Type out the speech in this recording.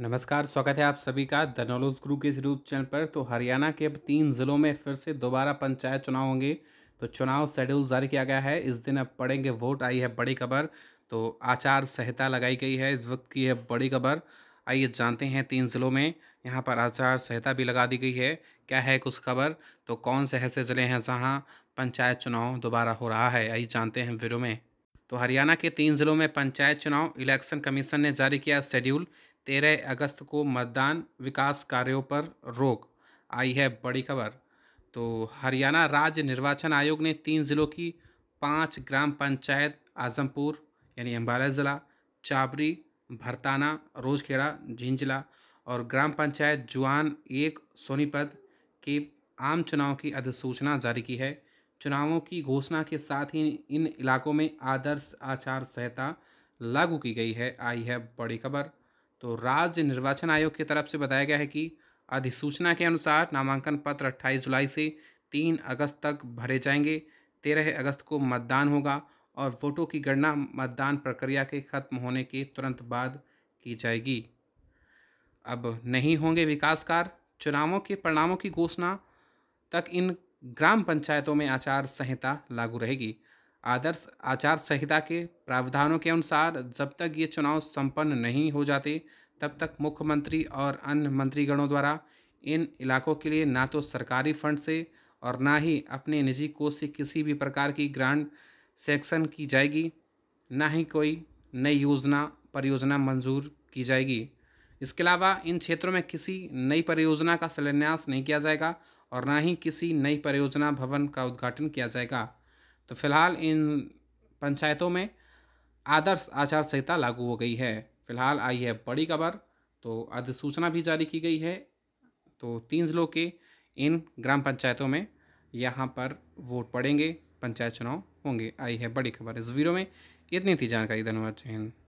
नमस्कार स्वागत है आप सभी का द नॉलेज गुरु के यूट्यूब चैनल पर तो हरियाणा के अब तीन ज़िलों में फिर से दोबारा पंचायत चुनाव होंगे तो चुनाव शेड्यूल जारी किया गया है इस दिन अब पड़ेंगे वोट आई है बड़ी खबर तो आचार संहिता लगाई गई है इस वक्त की है बड़ी खबर आइए जानते हैं तीन ज़िलों में यहाँ पर आचार संहिता भी लगा दी गई है क्या है कुछ खबर तो कौन से ऐसे ज़िले हैं जहाँ पंचायत चुनाव दोबारा हो रहा है आइए जानते हैं वीरों में तो हरियाणा के तीन ज़िलों में पंचायत चुनाव इलेक्शन कमीशन ने जारी किया शेड्यूल तेरह अगस्त को मतदान विकास कार्यों पर रोक आई है बड़ी खबर तो हरियाणा राज्य निर्वाचन आयोग ने तीन ज़िलों की पाँच ग्राम पंचायत आजमपुर यानी अम्बाला ज़िला चाबरी भरताना रोजखेड़ा झिंझला और ग्राम पंचायत जुआन एक सोनीपत के आम चुनाव की अधिसूचना जारी की है चुनावों की घोषणा के साथ ही इन इलाकों में आदर्श आचार संहिता लागू की गई है आई है बड़ी खबर तो राज्य निर्वाचन आयोग की तरफ से बताया गया है कि अधिसूचना के अनुसार नामांकन पत्र 28 जुलाई से 3 अगस्त तक भरे जाएंगे 13 अगस्त को मतदान होगा और वोटों की गणना मतदान प्रक्रिया के खत्म होने के तुरंत बाद की जाएगी अब नहीं होंगे विकास कार्य चुनावों के परिणामों की घोषणा तक इन ग्राम पंचायतों में आचार संहिता लागू रहेगी आदर्श आचार संहिता के प्रावधानों के अनुसार जब तक ये चुनाव संपन्न नहीं हो जाते तब तक मुख्यमंत्री और अन्य मंत्रीगणों द्वारा इन इलाकों के लिए ना तो सरकारी फंड से और ना ही अपने निजी कोष से किसी भी प्रकार की ग्रांट सेक्शन की जाएगी ना ही कोई नई योजना परियोजना मंजूर की जाएगी इसके अलावा इन क्षेत्रों में किसी नई परियोजना का शिलान्यास नहीं किया जाएगा और ना ही किसी नई परियोजना भवन का उद्घाटन किया जाएगा तो फिलहाल इन पंचायतों में आदर्श आचार संहिता लागू हो गई है फिलहाल आई है बड़ी खबर तो अधिसूचना भी जारी की गई है तो तीन ज़िलों के इन ग्राम पंचायतों में यहाँ पर वोट पड़ेंगे पंचायत चुनाव होंगे आई है बड़ी खबर इस वीडियो में इतनी थी जानकारी धन्यवाद जय हिंद